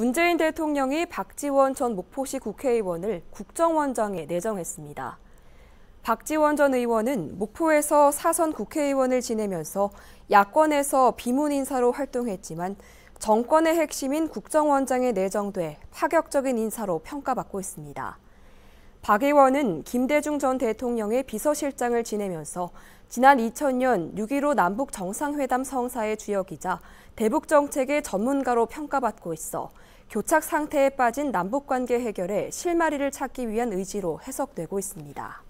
문재인 대통령이 박지원 전 목포시 국회의원을 국정원장에 내정했습니다. 박지원 전 의원은 목포에서 사선 국회의원을 지내면서 야권에서 비문 인사로 활동했지만 정권의 핵심인 국정원장에 내정돼 파격적인 인사로 평가받고 있습니다. 박 의원은 김대중 전 대통령의 비서실장을 지내면서 지난 2000년 6.15 남북 정상회담 성사의 주역이자 대북 정책의 전문가로 평가받고 있어 교착 상태에 빠진 남북 관계 해결에 실마리를 찾기 위한 의지로 해석되고 있습니다.